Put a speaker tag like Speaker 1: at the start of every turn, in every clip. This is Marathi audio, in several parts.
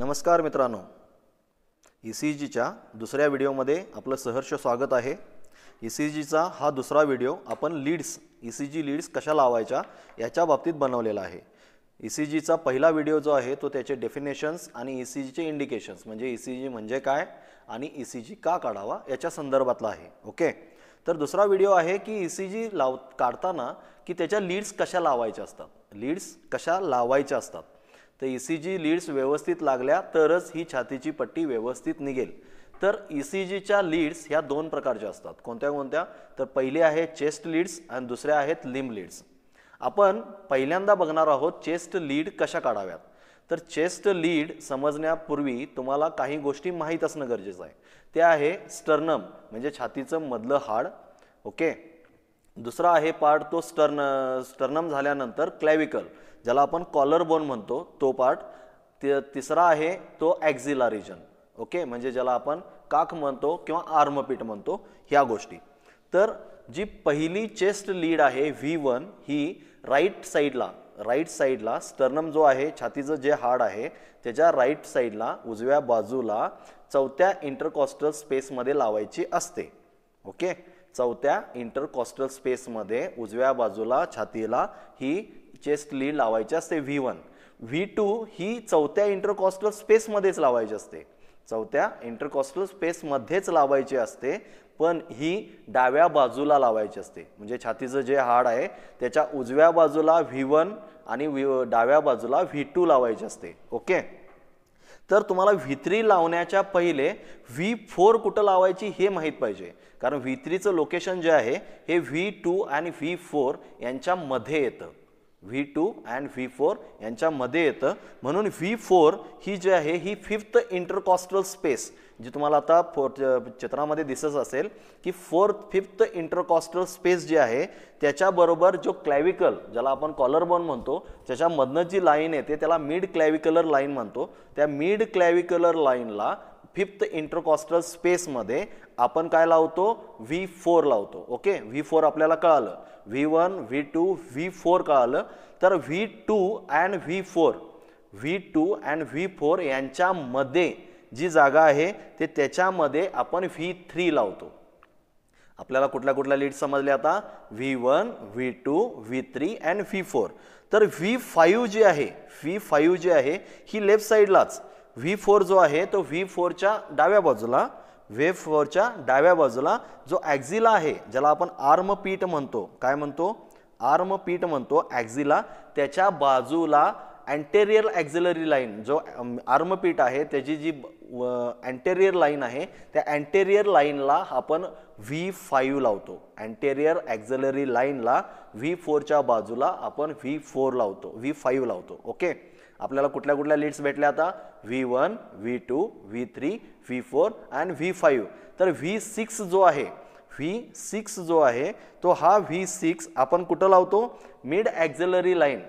Speaker 1: नमस्कार मित्रांनो ई सी जीच्या दुसऱ्या व्हिडिओमध्ये आपलं सहर्ष स्वागत आहे ई सी जीचा हा दुसरा व्हिडिओ आपण leads E C G leads कशा लावायच्या याच्या बाबतीत बनवलेला आहे ई सी जीचा पहिला व्हिडिओ जो आहे तो त्याचे डेफिनेशन्स आणि ई सी जीचे इंडिकेशन्स म्हणजे ई सी जी म्हणजे काय आणि ई सी जी का काढावा याच्या संदर्भातला आहे ओके तर दुसरा व्हिडिओ आहे की ई सी जी लाव काढताना की त्याच्या लीड्स कशा लावायच्या असतात लीड्स कशा लावायच्या असतात तर ई सी जी लीड्स व्यवस्थित लागल्या तरच ही छातीची पट्टी व्यवस्थित निघेल तर ई सी जीच्या लीड्स ह्या दोन प्रकारच्या असतात कोणत्या कोणत्या तर पहिले आहे चेस्ट लीड्स आणि दुसऱ्या आहेत लिम लीड्स आपण पहिल्यांदा बघणार आहोत चेस्ट लीड कशा काढाव्यात तर चेस्ट लीड समजण्यापूर्वी तुम्हाला काही गोष्टी माहीत असणं गरजेचं आहे ते आहे स्टर्नम म्हणजे छातीचं मधलं हाड ओके दुसरा आहे पार्ट तो स्टर्न स्टर्नम झाल्यानंतर क्लॅविकल ज्याला आपण कॉलर बोन म्हणतो तो पार्ट तिसरा आहे तो ॲक्झिला रिजन ओके म्हणजे ज्याला आपण काख म्हणतो किंवा आर्मपीठ म्हणतो ह्या गोष्टी तर जी पहिली चेस्ट लीड आहे व्ही वन ही राईट साईडला राईट साईडला स्टर्नम जो आहे छातीचं जे हाड आहे त्याच्या राईट साईडला उजव्या बाजूला चौथ्या इंटरकॉस्टल स्पेसमध्ये लावायची असते ओके चौथ्या इंटरकॉस्टल स्पेसमध्ये उजव्या बाजूला छातीला ही चेस्ट लीड लावायची असते व्ही वन व्ही टू ही चौथ्या इंटरकॉस्टल स्पेसमध्येच लावायची असते चौथ्या इंटरकॉस्टल स्पेसमध्येच लावायची असते पण ही डाव्या बाजूला लावायची असते म्हणजे छातीचं जे हाड आहे त्याच्या उजव्या बाजूला व्ही वन आणि डाव्या बाजूला व्ही टू लावायची असते ओके तर तुम्हाला व्हित्री लावण्याच्या पहिले व्ही फोर कुठं लावायची हे माहीत पाहिजे कारण व्हित्रीचं लोकेशन जे आहे हे व्ही टू आणि व्ही फोर यांच्यामध्ये येतं V two and V four यांच्यामध्ये येतं म्हणून व्ही फोर ही जी आहे ही फिफ्थ इंटरकॉस्टल स्पेस जी तुम्हाला आता फोर चित्रामध्ये दिसत असेल की फोर्थ फिफ्थ इंटरकॉस्टल स्पेस जी आहे त्याच्याबरोबर जो क्लॅव्हिकल ज्याला आपण कॉलर बोन म्हणतो त्याच्यामधनं जी लाईन येते त्याला मिड क्लॅव्हिकलर लाईन म्हणतो त्या मिड क्लॅविकलर लाईनला फिफ्थ इंट्रोकॉस्टल स्पेसमध्ये आपण काय लावतो व्ही फोर लावतो ओके व्ही फोर आपल्याला कळालं V one V two V four कळालं तर V two and V four V two and V four यांच्यामध्ये जी जागा आहे ते त्याच्यामध्ये आपण व्ही थ्री लावतो आपल्याला कुठल्या कुठल्या लीड समजल्या आता V one V two V three and V four तर व्ही फाईव्ह जी आहे व्ही फाईव्ह जी आहे ही लेफ्ट साईडलाच व्ही फोर जो आहे तो व्ही फोरच्या डाव्या बाजूला व्ही फोरच्या डाव्या बाजूला जो ॲक्झिला आहे ज्याला आपण आर्म पीठ म्हणतो काय म्हणतो आर्म म्हणतो ॲक्झिला त्याच्या बाजूला अँटेरियर ॲक्झिलरी लाईन जो पीठ आहे त्याची जी अँटेरियर लाईन आहे त्या अँटेरियर लाईनला आपण व्ही फाईव्ह लावतो अँटेरियर ॲक्झिलरी लाईनला व्ही फोरच्या बाजूला आपण व्ही फोर लावतो व्ही फाईव्ह लावतो ओके आपल्याला कुठल्या कुठल्या लीड्स भेटल्या आता V one V two V three V four and V five तर व्ही सिक्स जो आहे व्ही सिक्स जो आहे तो हा व्ही सिक्स आपण कुठं लावतो मिड ॲक्झलरी लाईन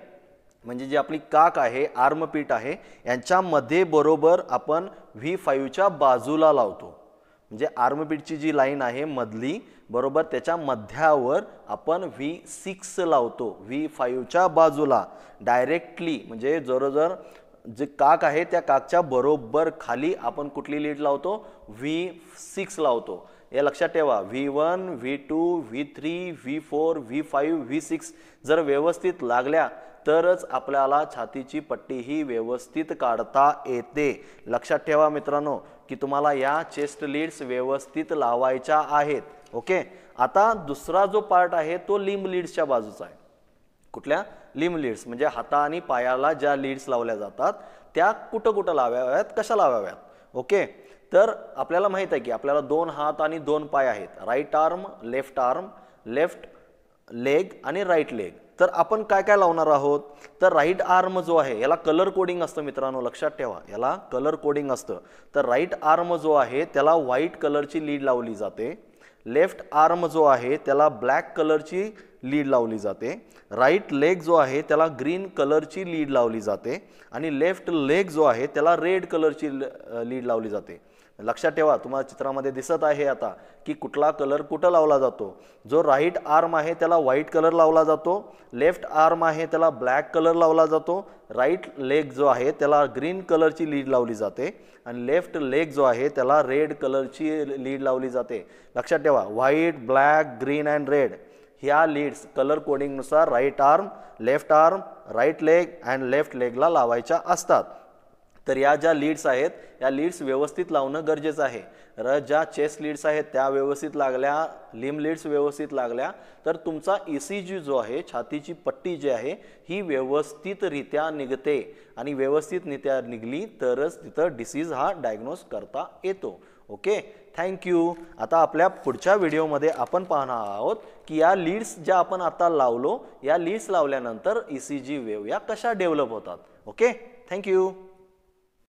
Speaker 1: म्हणजे जी आपली काक आहे आर्मपीठ आहे यांच्यामध्ये बरोबर आपण व्ही फाईव्हच्या बाजूला लावतो म्हणजे आर्मबीडची जी लाईन आहे मधली बरोबर त्याच्या मध्यावर आपण व्ही सिक्स लावतो व्ही फाईव्हच्या बाजूला डायरेक्टली म्हणजे जर जे काक आहे त्या काकच्या बरोबर खाली आपण कुठली लीड लावतो व्ही सिक्स लावतो हे लक्षात ठेवा V one V two V three V four V five V six जर व्यवस्थित लागल्या तरच आपल्याला छातीची पट्टी ही व्यवस्थित काढता येते लक्षात ठेवा मित्रांनो की तुम्हाला या चेस्ट लीड्स व्यवस्थित लावायच्या आहेत ओके आता दुसरा जो पार्ट आहे तो लिंब लीड्सच्या बाजूचा आहे कुठल्या लिंब लीड्स म्हणजे हाता आणि पायाला ज्या लीड्स लावल्या जातात त्या कुठं कुठं लावाव्यात कशा लावाव्यात ओके तर आपल्याला माहीत आहे की आपल्याला दोन हात आणि दोन पाय आहेत right arm left arm left leg आणि राईट लेग तर आपण काय काय लावणार आहोत तर राईट आर्म जो आहे याला कलर कोडिंग असतं मित्रांनो लक्षात ठेवा याला कलर कोडिंग असतं तर राईट आर्म जो आहे त्याला व्हाईट कलरची लीड लावली जाते लेफ्ट आर्म जो आहे त्याला ब्लॅक कलरची लीड लावली जाते राईट लेग जो आहे त्याला ग्रीन कलरची लीड लावली जाते आणि लेफ्ट लेग जो आहे त्याला रेड कलरची लीड लावली जाते लक्षात ठेवा तुम्हाला चित्रामध्ये दिसत आहे आता की कुठला कलर कुठं लावला जातो जो राईट आर्म आहे त्याला व्हाईट कलर लावला जातो लेफ्ट आर्म आहे त्याला ब्लॅक कलर लावला जातो राईट लेग जो आहे त्याला ग्रीन कलरची लीड लावली जाते आणि लेफ्ट लेग जो आहे त्याला रेड कलरची लीड लावली जाते लक्षात ठेवा white black green and red ह्या लीड्स कलर कोडिंगनुसार right arm left arm right leg and left लेगला लावायच्या असतात तर या ज्या लीड्स आहेत या लीड्स व्यवस्थित लावणं गरजेचं आहे र ज्या चेस लीड्स आहेत त्या व्यवस्थित लागल्या लिम लीड्स व्यवस्थित लागल्या तर तुमचा ई सी जी जो आहे छातीची पट्टी जी आहे ही व्यवस्थितरित्या निघते आणि व्यवस्थितरित्या निघली तरच तिथं डिसीज हा डायग्नोज करता येतो ओके थँक्यू आता आपल्या पुढच्या व्हिडिओमध्ये आपण पाहणार आहोत की या लीड्स ज्या आपण आता लावलो या लीड्स लावल्यानंतर E e C G wave या कशा डेव्हलप होतात ओके थँक्यू